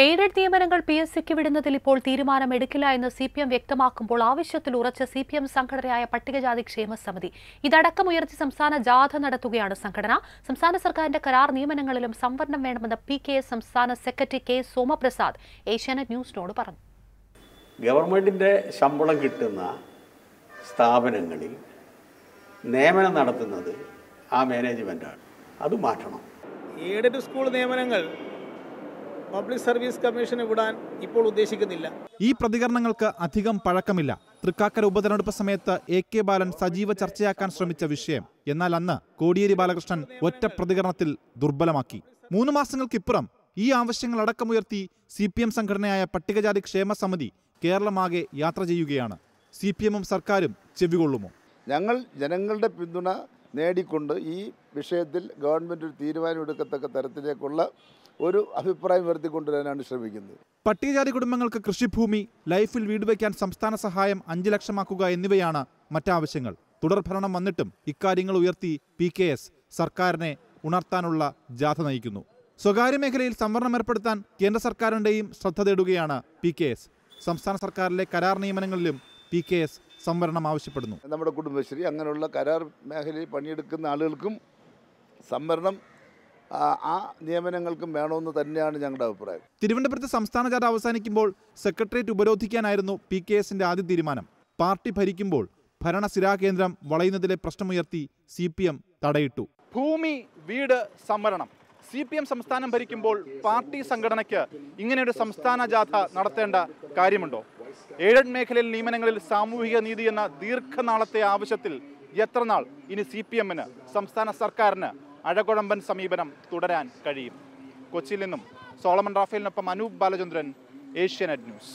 aided നിയമനങ്ങൾ P S സിക്ക് വിടുന്നതിൽ ഇപ്പോൾ തീരുമാനമെടുക്കില്ല എന്ന് സി പി എം വ്യക്തമാക്കുമ്പോൾ ആവശ്യത്തിൽ ഉറച്ച സി പി എം സംഘടനയായ പട്ടികജാതി ക്ഷേമ സമിതി ഇതടക്കം ഉയർത്തി സംസ്ഥാന ജാഥ നടത്തുകയാണ് സംഘടന സംസ്ഥാന സർക്കാരിന്റെ കരാർ നിയമനങ്ങളിലും സംവരണം വേണമെന്ന് പി കെ സംസ്ഥാന സെക്രട്ടറി കെ സോമപ്രസാദ് ഏഷ്യാനെറ്റ് ന്യൂസിനോട് പറഞ്ഞു ഗവൺമെന്റിന്റെ ശമ്പളം കിട്ടുന്ന സ്ഥാപനങ്ങളിൽ നിയമനം നടത്തുന്നത് ആ മാനേജ്മെന്റാണ് അത് മാറ്റണം എയ്ഡഡ് സ്കൂൾ നിയമനങ്ങൾ പബ്ലിക് സർവീസ് കമ്മീഷൻ വിടാൻ ഇപ്പോൾ ഉദ്ദേശിക്കുന്നില്ല ഈ പ്രതികരണങ്ങൾക്ക് അധികം പഴക്കമില്ല തൃക്കാക്കര ഉപതെരഞ്ഞെടുപ്പ് സമയത്ത് എ കെ ബാലൻ സജീവ ചർച്ചയാക്കാൻ ശ്രമിച്ച വിഷയം എന്നാൽ അന്ന് കോടിയേരി ബാലകൃഷ്ണൻ ഒറ്റ പ്രതികരണത്തിൽ ദുർബലമാക്കി മൂന്ന് മാസങ്ങൾക്കിപ്പുറം ഈ ആവശ്യങ്ങൾ അടക്കമുയർത്തി സി പി എം സംഘടനയായ പട്ടികജാതി ക്ഷേമ സമിതി കേരളമാകെ യാത്ര ചെയ്യുകയാണ് സി പി എമ്മും സർക്കാരും ചെവികൊള്ളുമോ ഞങ്ങൾ ജനങ്ങളുടെ പിന്തുണ നേടിക്കൊണ്ട് ഈ വിഷയത്തിൽ ഗവൺമെൻറ് ഒരു തീരുമാനമെടുക്കത്തക്ക തരത്തിലേക്കുള്ള ഒരു അഭിപ്രായം ഉയർത്തിക്കൊണ്ടു വരാനാണ് ശ്രമിക്കുന്നത് പട്ടികജാതി കുടുംബങ്ങൾക്ക് കൃഷിഭൂമി ലൈഫിൽ വീട് വയ്ക്കാൻ സംസ്ഥാന സഹായം അഞ്ച് ലക്ഷമാക്കുക എന്നിവയാണ് മറ്റാവശ്യങ്ങൾ തുടർഭരണം വന്നിട്ടും ഇക്കാര്യങ്ങൾ ഉയർത്തി പി കെ എസ് സർക്കാരിനെ ഉണർത്താനുള്ള ജാഥ നയിക്കുന്നു സ്വകാര്യ മേഖലയിൽ സംവരണം ഏർപ്പെടുത്താൻ കേന്ദ്ര സർക്കാരിൻ്റെയും ശ്രദ്ധ തേടുകയാണ് പി കെ എസ് സംസ്ഥാന സർക്കാരിലെ കരാർ നിയമനങ്ങളിലും പി കെ എസ് സംവരണം ആവശ്യപ്പെടുന്നു നമ്മുടെ കുടുംബശ്രീ അങ്ങനെയുള്ള കരാർ മേഖലയിൽ പണിയെടുക്കുന്ന ആളുകൾക്കും സംവരണം ആ നിയമനങ്ങൾക്കും വേണമെന്ന് തന്നെയാണ് ഞങ്ങളുടെ അഭിപ്രായം തിരുവനന്തപുരത്ത് സംസ്ഥാന ജാഥ അവസാനിക്കുമ്പോൾ സെക്രട്ടേറിയറ്റ് ഉപരോധിക്കാനായിരുന്നു പി കെ എസിന്റെ ആദ്യ തീരുമാനം പാർട്ടി ഭരിക്കുമ്പോൾ ഭരണ കേന്ദ്രം വളയുന്നതിലെ പ്രശ്നമുയർത്തി സി പി എം തടയിട്ടു ഭൂമി വീട് സംവരണം സി പി എം സംസ്ഥാനം ഭരിക്കുമ്പോൾ പാർട്ടി സംഘടനയ്ക്ക് ഇങ്ങനെയൊരു സംസ്ഥാന ജാഥ നടത്തേണ്ട കാര്യമുണ്ടോ ഏഴൻ മേഖലയിൽ നിയമനങ്ങളിൽ സാമൂഹിക നീതി എന്ന ദീർഘനാളത്തെ ആവശ്യത്തിൽ എത്ര നാൾ ഇനി സി പി എമ്മിന് സംസ്ഥാന സർക്കാരിന് അഴകുഴമ്പൻ സമീപനം തുടരാൻ കഴിയും കൊച്ചിയിൽ നിന്നും സോളമൻ റാഫേലിനൊപ്പം അനൂപ് ബാലചന്ദ്രൻ ഏഷ്യാനെറ്റ് ന്യൂസ്